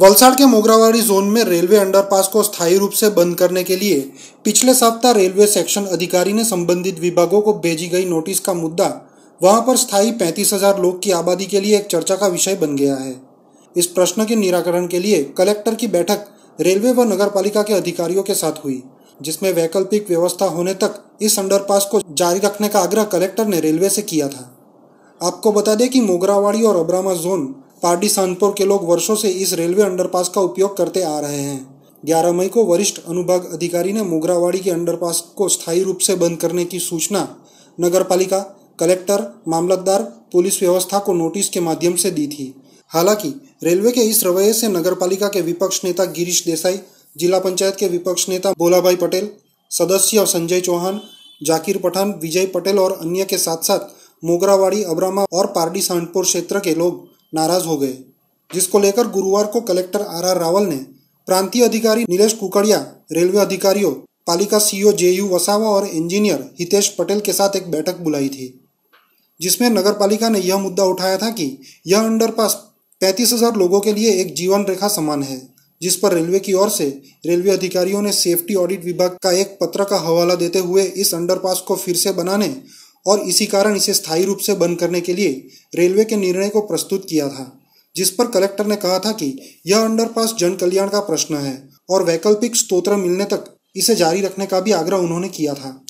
वलसाड के मोगरावाड़ी जोन में railway underpass को स्थायी रूप से बंद करने के लिए पिछले सप्ताह रेलवे सेक्शन अधिकारी ने संबंधित विभागों को भेजी गई नोटिस का मुद्दा वहां पर स्थायी पैंतीस हजार लोग की आबादी के लिए एक चर्चा का विषय बन गया है इस प्रश्न के निराकरण के लिए कलेक्टर की बैठक रेलवे व नगर के अधिकारियों के साथ हुई जिसमें वैकल्पिक व्यवस्था होने तक इस अंडरपास को जारी रखने का आग्रह कलेक्टर ने रेलवे से किया था आपको बता दें कि मोगरावाड़ी और अब्रामा जोन पार्टी सानपुर के लोग वर्षों से इस रेलवे अंडरपास का उपयोग करते आ रहे हैं ग्यारह मई को वरिष्ठ अनुभाग अधिकारी ने मोगरावाड़ी के अंडरपास को स्थायी रूप से बंद करने की सूचना पालिका कलेक्टर मामलतदार पुलिस व्यवस्था को नोटिस के माध्यम से दी थी हालांकि रेलवे के इस रवैये से नगर पालिका के विपक्ष नेता गिरीश देसाई जिला पंचायत के विपक्ष नेता भोलाभाई पटेल सदस्य संजय चौहान जाकिर पठान विजय पटेल और अन्य के साथ साथ मोगरावाड़ी अबरामा और पार्टी सांडपुर क्षेत्र के लोग नाराज हो गए जिसको लेकर गुरुवार को कलेक्टर आर आर रावल ने प्रांतीय अधिकारी नीलेश कुकड़िया रेलवे अधिकारियों पालिका सीईओ जेयू वसावा और इंजीनियर हितेश पटेल के साथ एक बैठक बुलाई थी जिसमें नगर पालिका ने यह मुद्दा उठाया था कि यह अंडरपास पैंतीस हजार लोगों के लिए एक जीवन रेखा समान है जिस पर रेलवे की ओर से रेलवे अधिकारियों ने सेफ्टी ऑडिट विभाग का एक पत्र का हवाला देते हुए इस अंडरपास को फिर से बनाने और इसी कारण इसे स्थायी रूप से बंद करने के लिए रेलवे के निर्णय को प्रस्तुत किया था जिस पर कलेक्टर ने कहा था कि यह अंडरपास जन कल्याण का प्रश्न है और वैकल्पिक स्त्रोत्र मिलने तक इसे जारी रखने का भी आग्रह उन्होंने किया था